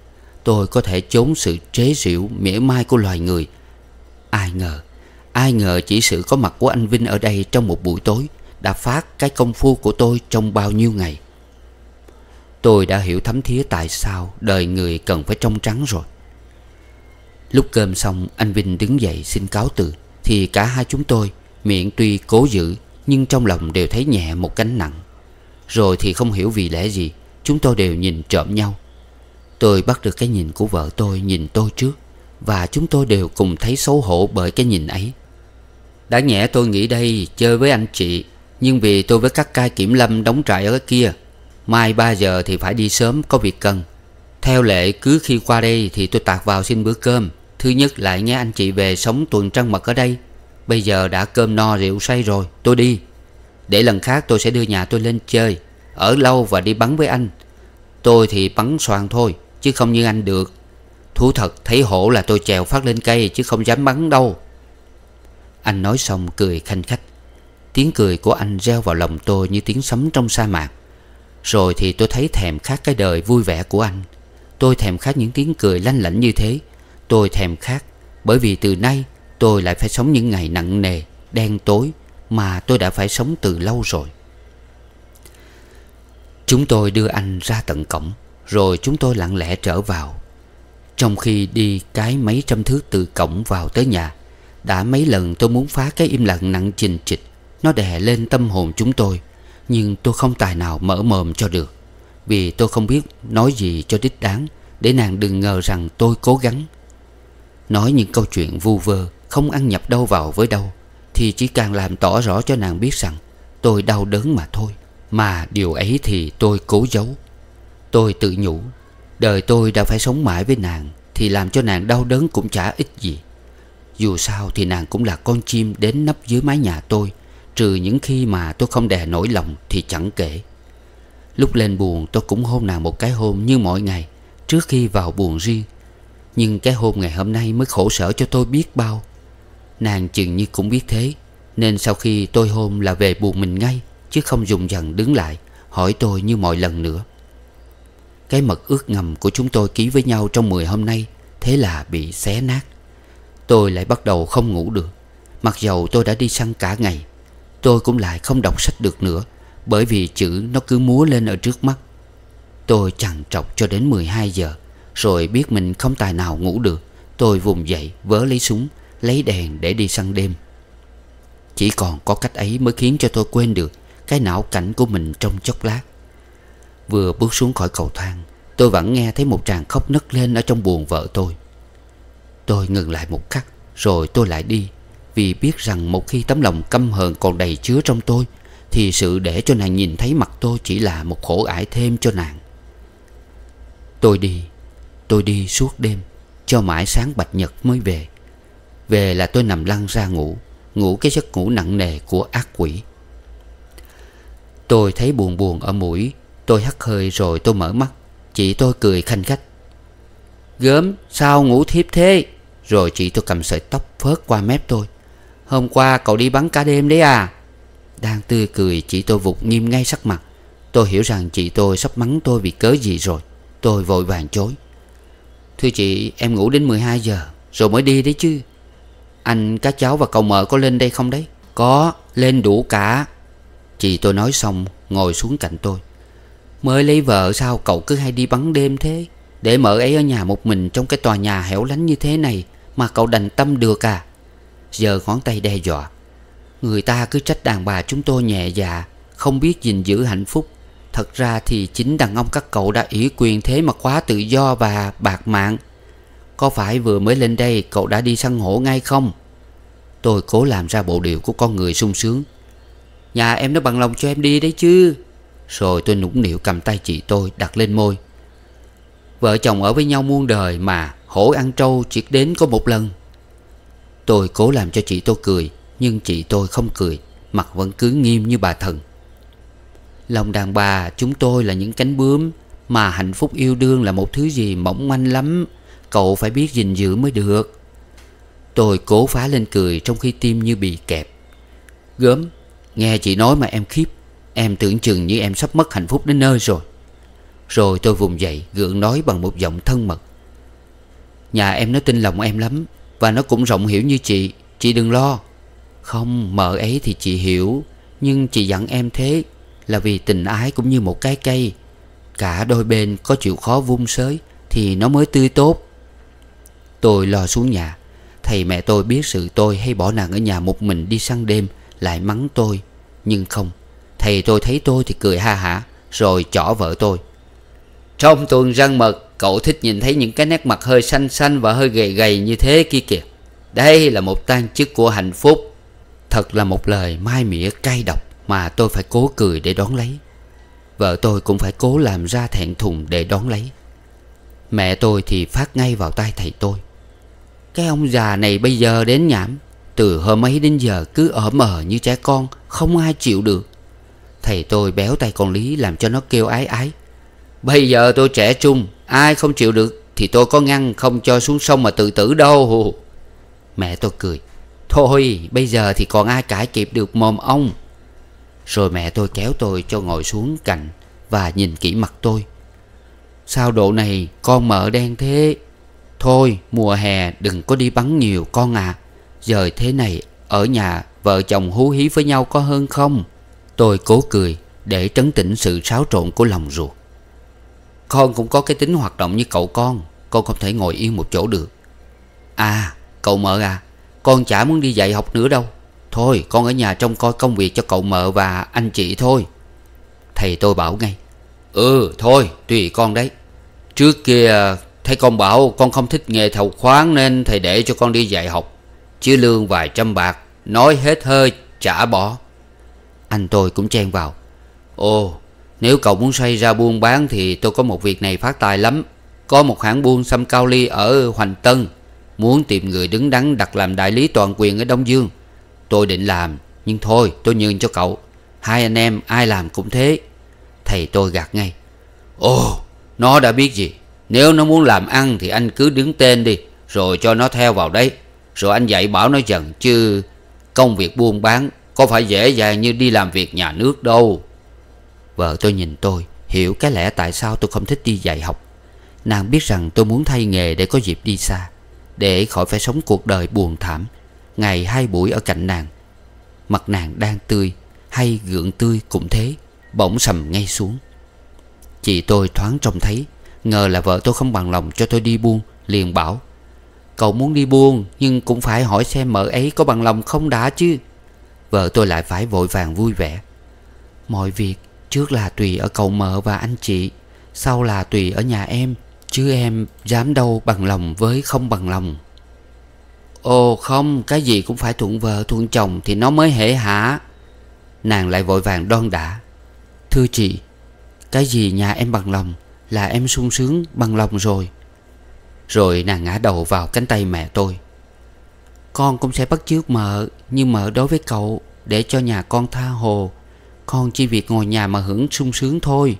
Tôi có thể trốn sự chế giễu mỉa mai của loài người Ai ngờ Ai ngờ chỉ sự có mặt của anh Vinh ở đây trong một buổi tối Đã phát cái công phu của tôi trong bao nhiêu ngày Tôi đã hiểu thấm thía tại sao Đời người cần phải trong trắng rồi Lúc cơm xong Anh Vinh đứng dậy xin cáo từ Thì cả hai chúng tôi Miệng tuy cố giữ Nhưng trong lòng đều thấy nhẹ một cánh nặng Rồi thì không hiểu vì lẽ gì Chúng tôi đều nhìn trộm nhau Tôi bắt được cái nhìn của vợ tôi Nhìn tôi trước Và chúng tôi đều cùng thấy xấu hổ bởi cái nhìn ấy đã nhẽ tôi nghĩ đây Chơi với anh chị Nhưng vì tôi với các cai kiểm lâm đóng trại ở kia Mai 3 giờ thì phải đi sớm có việc cần Theo lệ cứ khi qua đây thì tôi tạt vào xin bữa cơm Thứ nhất lại nghe anh chị về sống tuần trăng mật ở đây Bây giờ đã cơm no rượu say rồi Tôi đi Để lần khác tôi sẽ đưa nhà tôi lên chơi Ở lâu và đi bắn với anh Tôi thì bắn xoàn thôi Chứ không như anh được Thú thật thấy hổ là tôi trèo phát lên cây Chứ không dám bắn đâu Anh nói xong cười khanh khách Tiếng cười của anh reo vào lòng tôi như tiếng sấm trong sa mạc rồi thì tôi thấy thèm khát cái đời vui vẻ của anh Tôi thèm khát những tiếng cười lanh lảnh như thế Tôi thèm khát Bởi vì từ nay tôi lại phải sống những ngày nặng nề Đen tối Mà tôi đã phải sống từ lâu rồi Chúng tôi đưa anh ra tận cổng Rồi chúng tôi lặng lẽ trở vào Trong khi đi cái mấy trăm thước từ cổng vào tới nhà Đã mấy lần tôi muốn phá cái im lặng nặng chình chịch Nó đè lên tâm hồn chúng tôi nhưng tôi không tài nào mở mồm cho được Vì tôi không biết nói gì cho đích đáng Để nàng đừng ngờ rằng tôi cố gắng Nói những câu chuyện vu vơ Không ăn nhập đâu vào với đâu Thì chỉ càng làm tỏ rõ cho nàng biết rằng Tôi đau đớn mà thôi Mà điều ấy thì tôi cố giấu Tôi tự nhủ Đời tôi đã phải sống mãi với nàng Thì làm cho nàng đau đớn cũng chả ít gì Dù sao thì nàng cũng là con chim đến nấp dưới mái nhà tôi Trừ những khi mà tôi không đè nổi lòng thì chẳng kể Lúc lên buồn tôi cũng hôn nàng một cái hôn như mọi ngày Trước khi vào buồn riêng Nhưng cái hôn ngày hôm nay mới khổ sở cho tôi biết bao Nàng chừng như cũng biết thế Nên sau khi tôi hôn là về buồn mình ngay Chứ không dùng dần đứng lại Hỏi tôi như mọi lần nữa Cái mật ước ngầm của chúng tôi ký với nhau trong 10 hôm nay Thế là bị xé nát Tôi lại bắt đầu không ngủ được Mặc dầu tôi đã đi săn cả ngày Tôi cũng lại không đọc sách được nữa Bởi vì chữ nó cứ múa lên ở trước mắt Tôi chằn trọc cho đến 12 giờ Rồi biết mình không tài nào ngủ được Tôi vùng dậy vớ lấy súng Lấy đèn để đi săn đêm Chỉ còn có cách ấy mới khiến cho tôi quên được Cái não cảnh của mình trong chốc lát Vừa bước xuống khỏi cầu thang Tôi vẫn nghe thấy một tràng khóc nấc lên Ở trong buồng vợ tôi Tôi ngừng lại một khắc Rồi tôi lại đi vì biết rằng một khi tấm lòng căm hờn còn đầy chứa trong tôi Thì sự để cho nàng nhìn thấy mặt tôi chỉ là một khổ ải thêm cho nàng Tôi đi Tôi đi suốt đêm Cho mãi sáng bạch nhật mới về Về là tôi nằm lăn ra ngủ Ngủ cái giấc ngủ nặng nề của ác quỷ Tôi thấy buồn buồn ở mũi Tôi hắt hơi rồi tôi mở mắt Chị tôi cười khanh khách Gớm sao ngủ thiếp thế Rồi chị tôi cầm sợi tóc phớt qua mép tôi Hôm qua cậu đi bắn cả đêm đấy à Đang tươi cười chị tôi vụt nghiêm ngay sắc mặt Tôi hiểu rằng chị tôi sắp mắng tôi vì cớ gì rồi Tôi vội vàng chối Thưa chị em ngủ đến 12 giờ Rồi mới đi đấy chứ Anh cá cháu và cậu mợ có lên đây không đấy Có lên đủ cả Chị tôi nói xong ngồi xuống cạnh tôi Mới lấy vợ sao cậu cứ hay đi bắn đêm thế Để mợ ấy ở nhà một mình trong cái tòa nhà hẻo lánh như thế này Mà cậu đành tâm được à giơ ngón tay đe dọa Người ta cứ trách đàn bà chúng tôi nhẹ dạ Không biết gìn giữ hạnh phúc Thật ra thì chính đàn ông các cậu đã ủy quyền thế mà quá tự do và bạc mạng Có phải vừa mới lên đây cậu đã đi săn hổ ngay không? Tôi cố làm ra bộ điều của con người sung sướng Nhà em nó bằng lòng cho em đi đấy chứ Rồi tôi nũng nịu cầm tay chị tôi đặt lên môi Vợ chồng ở với nhau muôn đời mà Hổ ăn trâu chỉ đến có một lần Tôi cố làm cho chị tôi cười Nhưng chị tôi không cười Mặt vẫn cứ nghiêm như bà thần Lòng đàn bà chúng tôi là những cánh bướm Mà hạnh phúc yêu đương là một thứ gì mỏng manh lắm Cậu phải biết gìn giữ mới được Tôi cố phá lên cười trong khi tim như bị kẹp Gớm Nghe chị nói mà em khiếp Em tưởng chừng như em sắp mất hạnh phúc đến nơi rồi Rồi tôi vùng dậy gượng nói bằng một giọng thân mật Nhà em nó tin lòng em lắm và nó cũng rộng hiểu như chị Chị đừng lo Không mợ ấy thì chị hiểu Nhưng chị dặn em thế Là vì tình ái cũng như một cái cây Cả đôi bên có chịu khó vung sới Thì nó mới tươi tốt Tôi lo xuống nhà Thầy mẹ tôi biết sự tôi hay bỏ nàng ở nhà một mình đi săn đêm Lại mắng tôi Nhưng không Thầy tôi thấy tôi thì cười ha hả Rồi chỏ vợ tôi Trong tuần răng mật Cậu thích nhìn thấy những cái nét mặt hơi xanh xanh và hơi gầy gầy như thế kia kìa Đây là một tan chức của hạnh phúc Thật là một lời mai mỉa cay độc mà tôi phải cố cười để đón lấy Vợ tôi cũng phải cố làm ra thẹn thùng để đón lấy Mẹ tôi thì phát ngay vào tay thầy tôi Cái ông già này bây giờ đến nhảm Từ hôm ấy đến giờ cứ ở mờ như trẻ con Không ai chịu được Thầy tôi béo tay con Lý làm cho nó kêu ái ái Bây giờ tôi trẻ trung Ai không chịu được Thì tôi có ngăn không cho xuống sông mà tự tử đâu Mẹ tôi cười Thôi bây giờ thì còn ai cãi kịp được mồm ông Rồi mẹ tôi kéo tôi cho ngồi xuống cạnh Và nhìn kỹ mặt tôi Sao độ này con mỡ đen thế Thôi mùa hè đừng có đi bắn nhiều con à Giờ thế này ở nhà vợ chồng hú hí với nhau có hơn không Tôi cố cười để trấn tĩnh sự xáo trộn của lòng ruột con cũng có cái tính hoạt động như cậu con Con không thể ngồi yên một chỗ được À cậu mợ à Con chả muốn đi dạy học nữa đâu Thôi con ở nhà trông coi công việc cho cậu mợ và anh chị thôi Thầy tôi bảo ngay Ừ thôi tùy con đấy Trước kia thấy con bảo con không thích nghề thầu khoáng Nên thầy để cho con đi dạy học Chứ lương vài trăm bạc Nói hết hơi chả bỏ Anh tôi cũng chen vào Ồ nếu cậu muốn xoay ra buôn bán thì tôi có một việc này phát tài lắm Có một hãng buôn xăm cao ly ở Hoành Tân Muốn tìm người đứng đắn đặt làm đại lý toàn quyền ở Đông Dương Tôi định làm Nhưng thôi tôi nhường cho cậu Hai anh em ai làm cũng thế Thầy tôi gạt ngay Ồ nó đã biết gì Nếu nó muốn làm ăn thì anh cứ đứng tên đi Rồi cho nó theo vào đấy Rồi anh dạy bảo nó dần chứ Công việc buôn bán Có phải dễ dàng như đi làm việc nhà nước đâu Vợ tôi nhìn tôi Hiểu cái lẽ tại sao tôi không thích đi dạy học Nàng biết rằng tôi muốn thay nghề để có dịp đi xa Để khỏi phải sống cuộc đời buồn thảm Ngày hai buổi ở cạnh nàng Mặt nàng đang tươi Hay gượng tươi cũng thế Bỗng sầm ngay xuống Chị tôi thoáng trông thấy Ngờ là vợ tôi không bằng lòng cho tôi đi buôn Liền bảo Cậu muốn đi buôn Nhưng cũng phải hỏi xem mợ ấy có bằng lòng không đã chứ Vợ tôi lại phải vội vàng vui vẻ Mọi việc Trước là tùy ở cậu mợ và anh chị Sau là tùy ở nhà em Chứ em dám đâu bằng lòng với không bằng lòng Ồ không Cái gì cũng phải thuận vợ thuận chồng Thì nó mới hễ hả Nàng lại vội vàng đoan đã Thưa chị Cái gì nhà em bằng lòng Là em sung sướng bằng lòng rồi Rồi nàng ngã đầu vào cánh tay mẹ tôi Con cũng sẽ bắt chước mợ Nhưng mợ đối với cậu Để cho nhà con tha hồ con chỉ việc ngồi nhà mà hưởng sung sướng thôi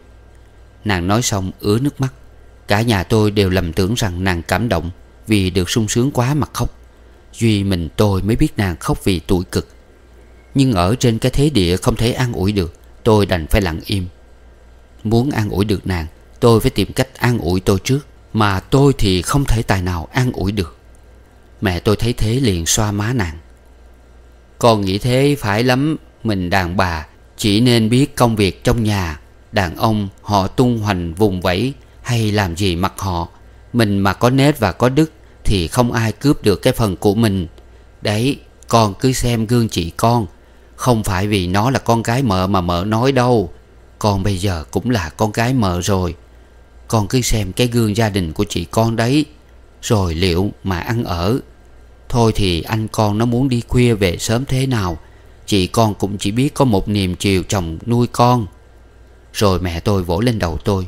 Nàng nói xong ứa nước mắt Cả nhà tôi đều lầm tưởng rằng nàng cảm động Vì được sung sướng quá mà khóc Duy mình tôi mới biết nàng khóc vì tuổi cực Nhưng ở trên cái thế địa không thể an ủi được Tôi đành phải lặng im Muốn an ủi được nàng Tôi phải tìm cách an ủi tôi trước Mà tôi thì không thể tài nào an ủi được Mẹ tôi thấy thế liền xoa má nàng Con nghĩ thế phải lắm Mình đàn bà chỉ nên biết công việc trong nhà Đàn ông họ tung hoành vùng vẫy Hay làm gì mặc họ Mình mà có nết và có đức Thì không ai cướp được cái phần của mình Đấy con cứ xem gương chị con Không phải vì nó là con gái mợ mà mợ nói đâu Con bây giờ cũng là con gái mợ rồi Con cứ xem cái gương gia đình của chị con đấy Rồi liệu mà ăn ở Thôi thì anh con nó muốn đi khuya về sớm thế nào Chị con cũng chỉ biết có một niềm chiều chồng nuôi con Rồi mẹ tôi vỗ lên đầu tôi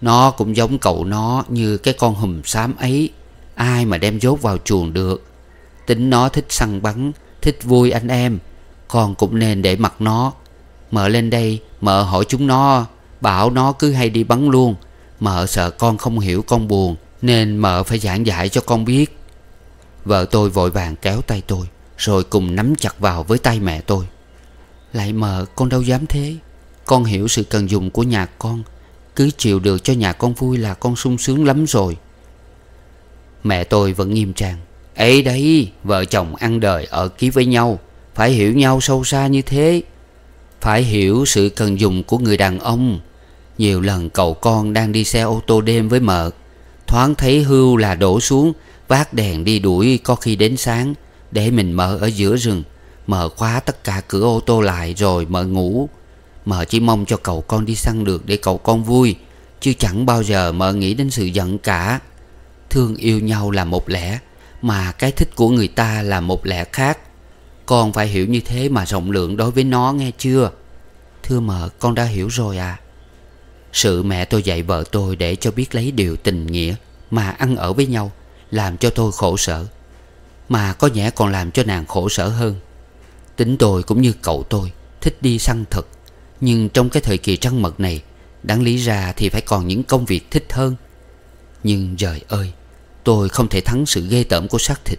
Nó cũng giống cậu nó như cái con hùm xám ấy Ai mà đem dốt vào chuồng được Tính nó thích săn bắn Thích vui anh em Con cũng nên để mặc nó mở lên đây mở hỏi chúng nó Bảo nó cứ hay đi bắn luôn mở sợ con không hiểu con buồn Nên mở phải giảng giải cho con biết Vợ tôi vội vàng kéo tay tôi rồi cùng nắm chặt vào với tay mẹ tôi Lại mờ con đâu dám thế Con hiểu sự cần dùng của nhà con Cứ chịu được cho nhà con vui là con sung sướng lắm rồi Mẹ tôi vẫn nghiêm trang ấy đấy vợ chồng ăn đời ở ký với nhau Phải hiểu nhau sâu xa như thế Phải hiểu sự cần dùng của người đàn ông Nhiều lần cậu con đang đi xe ô tô đêm với mợ Thoáng thấy hưu là đổ xuống Vác đèn đi đuổi có khi đến sáng để mình mở ở giữa rừng Mở khóa tất cả cửa ô tô lại rồi mở ngủ Mở chỉ mong cho cậu con đi săn được để cậu con vui Chứ chẳng bao giờ mở nghĩ đến sự giận cả Thương yêu nhau là một lẽ Mà cái thích của người ta là một lẽ khác Con phải hiểu như thế mà rộng lượng đối với nó nghe chưa Thưa mợ con đã hiểu rồi à Sự mẹ tôi dạy vợ tôi để cho biết lấy điều tình nghĩa Mà ăn ở với nhau Làm cho tôi khổ sở mà có nhẽ còn làm cho nàng khổ sở hơn Tính tôi cũng như cậu tôi Thích đi săn thật Nhưng trong cái thời kỳ trăng mật này Đáng lý ra thì phải còn những công việc thích hơn Nhưng trời ơi Tôi không thể thắng sự ghê tởm của xác thịt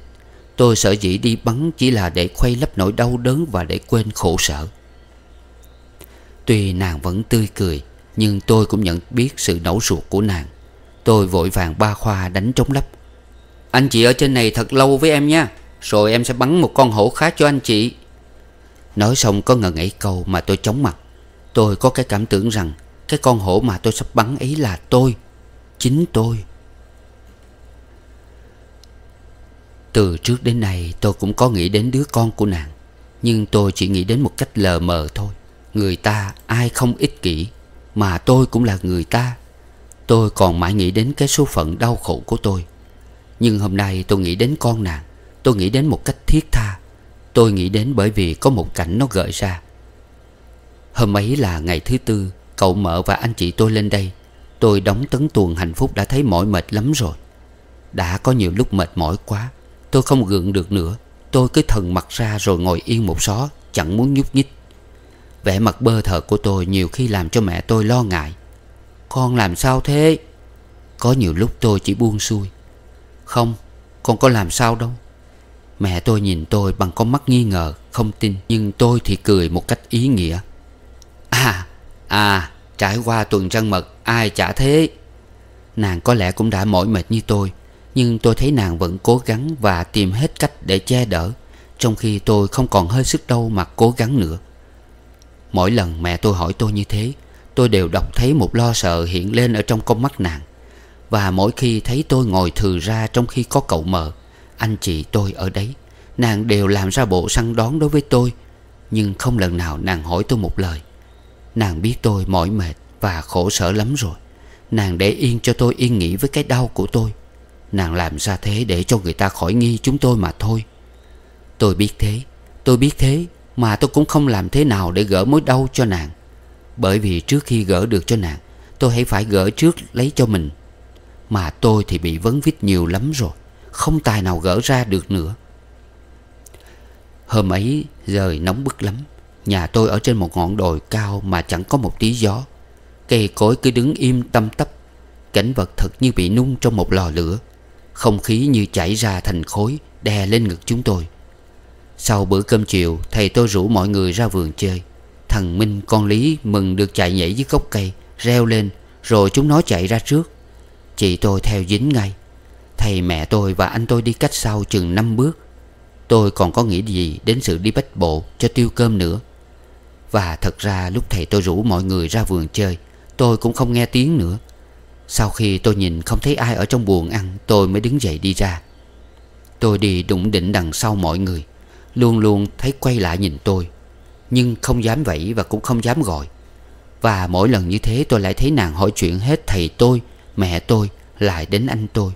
Tôi sở dĩ đi bắn chỉ là để khuây lấp nỗi đau đớn và để quên khổ sở Tuy nàng vẫn tươi cười Nhưng tôi cũng nhận biết sự nẫu ruột của nàng Tôi vội vàng ba khoa đánh trống lấp anh chị ở trên này thật lâu với em nha Rồi em sẽ bắn một con hổ khác cho anh chị Nói xong có ngần ấy câu mà tôi chóng mặt Tôi có cái cảm tưởng rằng Cái con hổ mà tôi sắp bắn ấy là tôi Chính tôi Từ trước đến nay tôi cũng có nghĩ đến đứa con của nàng Nhưng tôi chỉ nghĩ đến một cách lờ mờ thôi Người ta ai không ích kỷ Mà tôi cũng là người ta Tôi còn mãi nghĩ đến cái số phận đau khổ của tôi nhưng hôm nay tôi nghĩ đến con nàng Tôi nghĩ đến một cách thiết tha Tôi nghĩ đến bởi vì có một cảnh nó gợi ra Hôm ấy là ngày thứ tư Cậu mợ và anh chị tôi lên đây Tôi đóng tấn tuồng hạnh phúc đã thấy mỏi mệt lắm rồi Đã có nhiều lúc mệt mỏi quá Tôi không gượng được nữa Tôi cứ thần mặt ra rồi ngồi yên một xó Chẳng muốn nhúc nhích Vẻ mặt bơ thờ của tôi nhiều khi làm cho mẹ tôi lo ngại Con làm sao thế Có nhiều lúc tôi chỉ buông xuôi không Con có làm sao đâu Mẹ tôi nhìn tôi bằng con mắt nghi ngờ Không tin Nhưng tôi thì cười một cách ý nghĩa À À Trải qua tuần trăng mật Ai chả thế Nàng có lẽ cũng đã mỏi mệt như tôi Nhưng tôi thấy nàng vẫn cố gắng Và tìm hết cách để che đỡ Trong khi tôi không còn hơi sức đâu mà cố gắng nữa Mỗi lần mẹ tôi hỏi tôi như thế Tôi đều đọc thấy một lo sợ hiện lên ở trong con mắt nàng và mỗi khi thấy tôi ngồi thừ ra trong khi có cậu mờ Anh chị tôi ở đấy Nàng đều làm ra bộ săn đón đối với tôi Nhưng không lần nào nàng hỏi tôi một lời Nàng biết tôi mỏi mệt và khổ sở lắm rồi Nàng để yên cho tôi yên nghỉ với cái đau của tôi Nàng làm ra thế để cho người ta khỏi nghi chúng tôi mà thôi Tôi biết thế Tôi biết thế Mà tôi cũng không làm thế nào để gỡ mối đau cho nàng Bởi vì trước khi gỡ được cho nàng Tôi hãy phải gỡ trước lấy cho mình mà tôi thì bị vấn vít nhiều lắm rồi Không tài nào gỡ ra được nữa Hôm ấy trời nóng bức lắm Nhà tôi ở trên một ngọn đồi cao mà chẳng có một tí gió Cây cối cứ đứng im tăm tắp, Cảnh vật thật như bị nung trong một lò lửa Không khí như chảy ra thành khối Đè lên ngực chúng tôi Sau bữa cơm chiều Thầy tôi rủ mọi người ra vườn chơi Thằng Minh con Lý mừng được chạy nhảy dưới gốc cây Reo lên Rồi chúng nó chạy ra trước Chị tôi theo dính ngay Thầy mẹ tôi và anh tôi đi cách sau chừng 5 bước Tôi còn có nghĩ gì đến sự đi bách bộ cho tiêu cơm nữa Và thật ra lúc thầy tôi rủ mọi người ra vườn chơi Tôi cũng không nghe tiếng nữa Sau khi tôi nhìn không thấy ai ở trong buồng ăn Tôi mới đứng dậy đi ra Tôi đi đụng đỉnh đằng sau mọi người Luôn luôn thấy quay lại nhìn tôi Nhưng không dám vẫy và cũng không dám gọi Và mỗi lần như thế tôi lại thấy nàng hỏi chuyện hết thầy tôi mẹ tôi lại đến anh tôi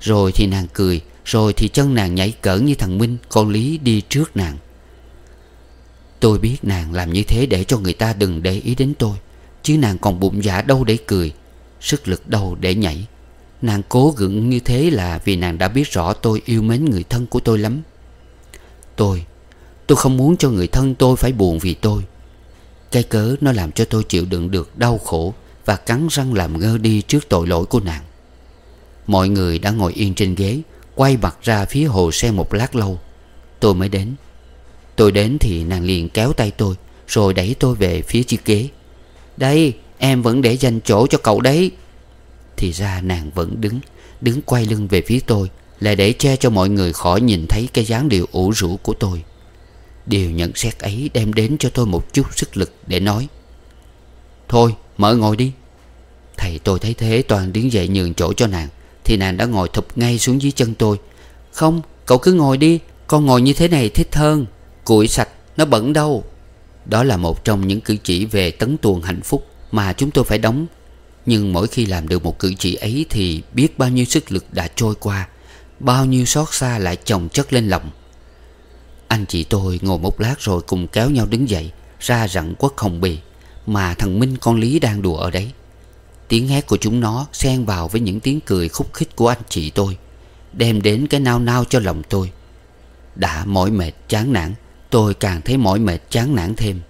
Rồi thì nàng cười Rồi thì chân nàng nhảy cỡn như thằng Minh Con Lý đi trước nàng Tôi biết nàng làm như thế để cho người ta đừng để ý đến tôi Chứ nàng còn bụng dạ đâu để cười Sức lực đâu để nhảy Nàng cố gượng như thế là vì nàng đã biết rõ tôi yêu mến người thân của tôi lắm Tôi Tôi không muốn cho người thân tôi phải buồn vì tôi Cái cớ nó làm cho tôi chịu đựng được đau khổ và cắn răng làm ngơ đi trước tội lỗi của nàng Mọi người đã ngồi yên trên ghế Quay mặt ra phía hồ xe một lát lâu Tôi mới đến Tôi đến thì nàng liền kéo tay tôi Rồi đẩy tôi về phía chiếc ghế Đây em vẫn để dành chỗ cho cậu đấy Thì ra nàng vẫn đứng Đứng quay lưng về phía tôi Là để che cho mọi người khỏi nhìn thấy Cái dáng điệu ủ rũ của tôi Điều nhận xét ấy đem đến cho tôi một chút sức lực để nói Thôi mở ngồi đi Thầy tôi thấy thế toàn đứng dậy nhường chỗ cho nàng Thì nàng đã ngồi thụp ngay xuống dưới chân tôi Không cậu cứ ngồi đi Con ngồi như thế này thích hơn Cuội sạch nó bẩn đâu Đó là một trong những cử chỉ về tấn tuồng hạnh phúc Mà chúng tôi phải đóng Nhưng mỗi khi làm được một cử chỉ ấy Thì biết bao nhiêu sức lực đã trôi qua Bao nhiêu xót xa lại chồng chất lên lòng Anh chị tôi ngồi một lát rồi cùng kéo nhau đứng dậy Ra rặng quất hồng bì mà thằng Minh con Lý đang đùa ở đấy Tiếng hét của chúng nó xen vào với những tiếng cười khúc khích của anh chị tôi Đem đến cái nao nao cho lòng tôi Đã mỏi mệt chán nản Tôi càng thấy mỏi mệt chán nản thêm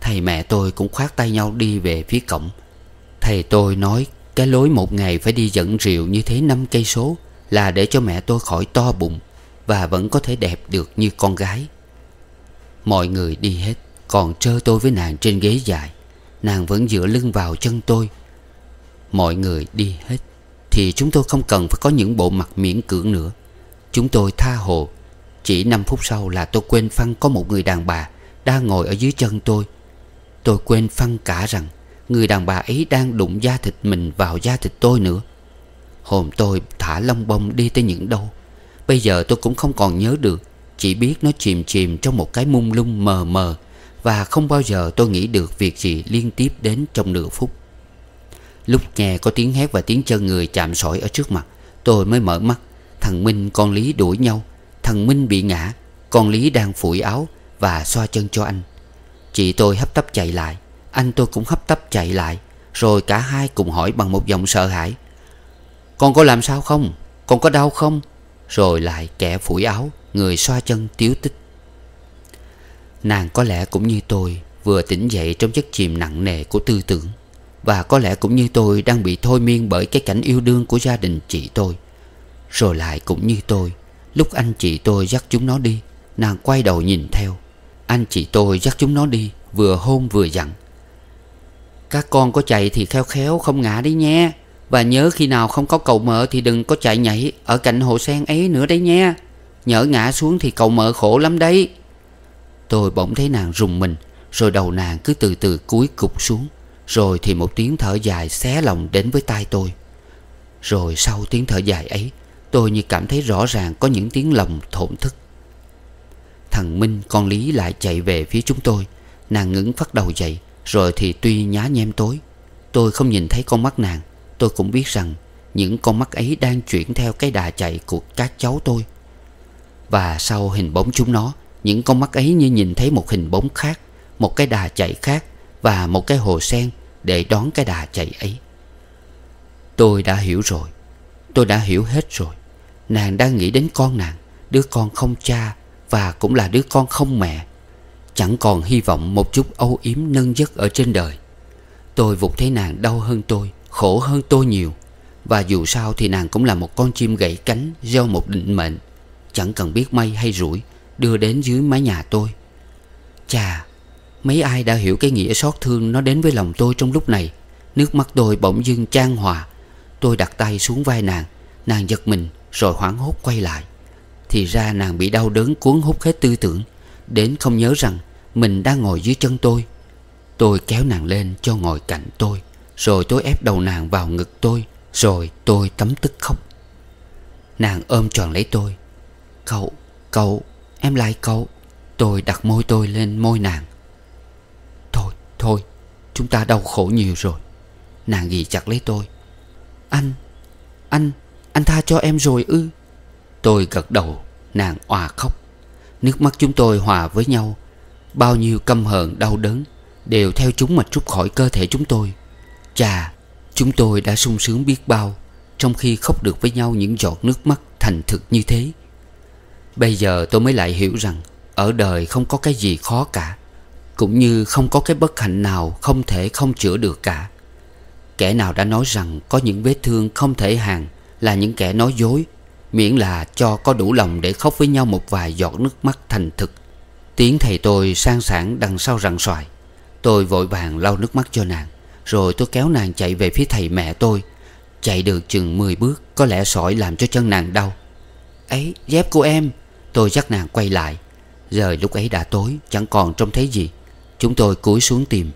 Thầy mẹ tôi cũng khoát tay nhau đi về phía cổng Thầy tôi nói cái lối một ngày phải đi dẫn rượu như thế năm cây số Là để cho mẹ tôi khỏi to bụng Và vẫn có thể đẹp được như con gái Mọi người đi hết Còn trơ tôi với nàng trên ghế dài Nàng vẫn dựa lưng vào chân tôi Mọi người đi hết Thì chúng tôi không cần phải có những bộ mặt miễn cưỡng nữa Chúng tôi tha hồ Chỉ 5 phút sau là tôi quên phăng có một người đàn bà Đang ngồi ở dưới chân tôi Tôi quên phăng cả rằng Người đàn bà ấy đang đụng da thịt mình vào da thịt tôi nữa Hồn tôi thả lông bông đi tới những đâu Bây giờ tôi cũng không còn nhớ được Chỉ biết nó chìm chìm trong một cái mung lung mờ mờ và không bao giờ tôi nghĩ được việc gì liên tiếp đến trong nửa phút Lúc nghe có tiếng hét và tiếng chân người chạm sỏi ở trước mặt Tôi mới mở mắt Thằng Minh con Lý đuổi nhau Thằng Minh bị ngã Con Lý đang phủi áo và xoa chân cho anh Chị tôi hấp tấp chạy lại Anh tôi cũng hấp tấp chạy lại Rồi cả hai cùng hỏi bằng một giọng sợ hãi Con có làm sao không? Con có đau không? Rồi lại kẻ phủi áo Người xoa chân tiếu tích Nàng có lẽ cũng như tôi Vừa tỉnh dậy trong giấc chìm nặng nề của tư tưởng Và có lẽ cũng như tôi đang bị thôi miên bởi cái cảnh yêu đương của gia đình chị tôi Rồi lại cũng như tôi Lúc anh chị tôi dắt chúng nó đi Nàng quay đầu nhìn theo Anh chị tôi dắt chúng nó đi Vừa hôn vừa dặn Các con có chạy thì khéo khéo không ngã đấy nhé Và nhớ khi nào không có cầu mở Thì đừng có chạy nhảy Ở cạnh hồ sen ấy nữa đấy nhé Nhỡ ngã xuống thì cầu mở khổ lắm đấy Tôi bỗng thấy nàng rùng mình Rồi đầu nàng cứ từ từ cúi cục xuống Rồi thì một tiếng thở dài xé lòng đến với tai tôi Rồi sau tiếng thở dài ấy Tôi như cảm thấy rõ ràng có những tiếng lòng thổn thức Thằng Minh con Lý lại chạy về phía chúng tôi Nàng ngẩng phát đầu dậy Rồi thì tuy nhá nhem tối Tôi không nhìn thấy con mắt nàng Tôi cũng biết rằng Những con mắt ấy đang chuyển theo cái đà chạy của các cháu tôi Và sau hình bóng chúng nó những con mắt ấy như nhìn thấy một hình bóng khác Một cái đà chạy khác Và một cái hồ sen để đón cái đà chạy ấy Tôi đã hiểu rồi Tôi đã hiểu hết rồi Nàng đang nghĩ đến con nàng Đứa con không cha Và cũng là đứa con không mẹ Chẳng còn hy vọng một chút âu yếm nâng giấc ở trên đời Tôi vụt thấy nàng đau hơn tôi Khổ hơn tôi nhiều Và dù sao thì nàng cũng là một con chim gãy cánh Do một định mệnh Chẳng cần biết may hay rủi đưa đến dưới mái nhà tôi Chà Mấy ai đã hiểu cái nghĩa xót thương Nó đến với lòng tôi trong lúc này Nước mắt tôi bỗng dưng trang hòa Tôi đặt tay xuống vai nàng Nàng giật mình rồi hoảng hốt quay lại Thì ra nàng bị đau đớn cuốn hút hết tư tưởng Đến không nhớ rằng Mình đang ngồi dưới chân tôi Tôi kéo nàng lên cho ngồi cạnh tôi Rồi tôi ép đầu nàng vào ngực tôi Rồi tôi tấm tức khóc Nàng ôm tròn lấy tôi Cậu, cậu, Em lại cậu Tôi đặt môi tôi lên môi nàng Thôi thôi Chúng ta đau khổ nhiều rồi Nàng ghi chặt lấy tôi Anh Anh Anh tha cho em rồi ư Tôi gật đầu Nàng òa khóc Nước mắt chúng tôi hòa với nhau Bao nhiêu căm hờn đau đớn Đều theo chúng mà trút khỏi cơ thể chúng tôi Chà Chúng tôi đã sung sướng biết bao Trong khi khóc được với nhau những giọt nước mắt thành thực như thế Bây giờ tôi mới lại hiểu rằng Ở đời không có cái gì khó cả Cũng như không có cái bất hạnh nào Không thể không chữa được cả Kẻ nào đã nói rằng Có những vết thương không thể hàng Là những kẻ nói dối Miễn là cho có đủ lòng để khóc với nhau Một vài giọt nước mắt thành thực Tiếng thầy tôi sang sản đằng sau rặng xoài Tôi vội vàng lau nước mắt cho nàng Rồi tôi kéo nàng chạy về phía thầy mẹ tôi Chạy được chừng 10 bước Có lẽ sỏi làm cho chân nàng đau ấy dép của em Tôi dắt nàng quay lại Giờ lúc ấy đã tối Chẳng còn trông thấy gì Chúng tôi cúi xuống tìm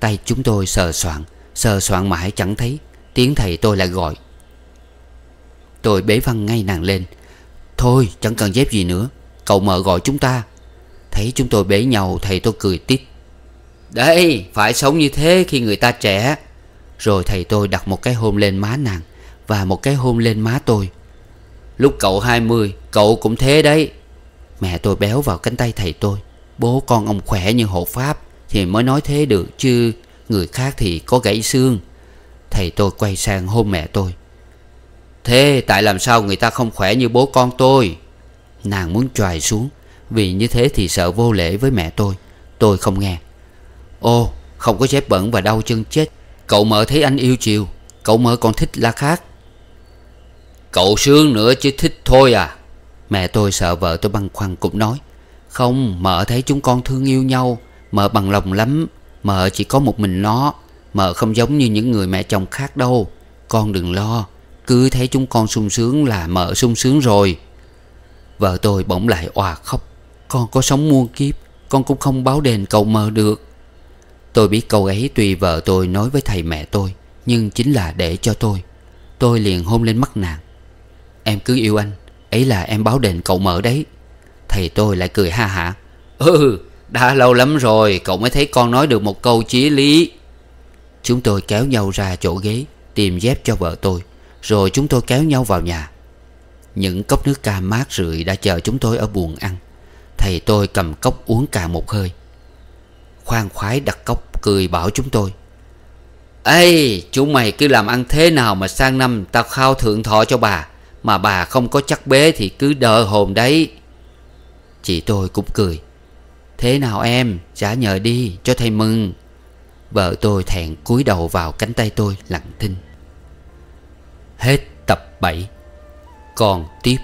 Tay chúng tôi sờ soạn Sờ soạn mãi chẳng thấy Tiếng thầy tôi lại gọi Tôi bế văn ngay nàng lên Thôi chẳng cần dép gì nữa Cậu mở gọi chúng ta Thấy chúng tôi bế nhau thầy tôi cười tít đây phải sống như thế khi người ta trẻ Rồi thầy tôi đặt một cái hôn lên má nàng Và một cái hôn lên má tôi Lúc cậu 20 Cậu cũng thế đấy Mẹ tôi béo vào cánh tay thầy tôi Bố con ông khỏe như hộ pháp Thì mới nói thế được chứ Người khác thì có gãy xương Thầy tôi quay sang hôn mẹ tôi Thế tại làm sao người ta không khỏe như bố con tôi Nàng muốn tròi xuống Vì như thế thì sợ vô lễ với mẹ tôi Tôi không nghe Ô không có chép bẩn và đau chân chết Cậu mở thấy anh yêu chiều Cậu mở còn thích la khác Cậu sướng nữa chứ thích thôi à Mẹ tôi sợ vợ tôi băn khoăn cũng nói Không mợ thấy chúng con thương yêu nhau Mợ bằng lòng lắm Mợ chỉ có một mình nó Mợ không giống như những người mẹ chồng khác đâu Con đừng lo Cứ thấy chúng con sung sướng là mợ sung sướng rồi Vợ tôi bỗng lại òa khóc Con có sống muôn kiếp Con cũng không báo đền cầu mợ được Tôi biết câu ấy tùy vợ tôi nói với thầy mẹ tôi Nhưng chính là để cho tôi Tôi liền hôn lên mắt nàng Em cứ yêu anh Ấy là em báo đền cậu mở đấy Thầy tôi lại cười ha hả Ừ đã lâu lắm rồi Cậu mới thấy con nói được một câu chí lý Chúng tôi kéo nhau ra chỗ ghế Tìm dép cho vợ tôi Rồi chúng tôi kéo nhau vào nhà Những cốc nước cam mát rượi Đã chờ chúng tôi ở buồng ăn Thầy tôi cầm cốc uống cả một hơi Khoan khoái đặt cốc Cười bảo chúng tôi Ê chúng mày cứ làm ăn thế nào Mà sang năm tao khao thượng thọ cho bà mà bà không có chắc bế thì cứ đỡ hồn đấy Chị tôi cũng cười Thế nào em Trả nhờ đi cho thầy mừng Vợ tôi thẹn cúi đầu vào cánh tay tôi lặng thinh Hết tập 7 Còn tiếp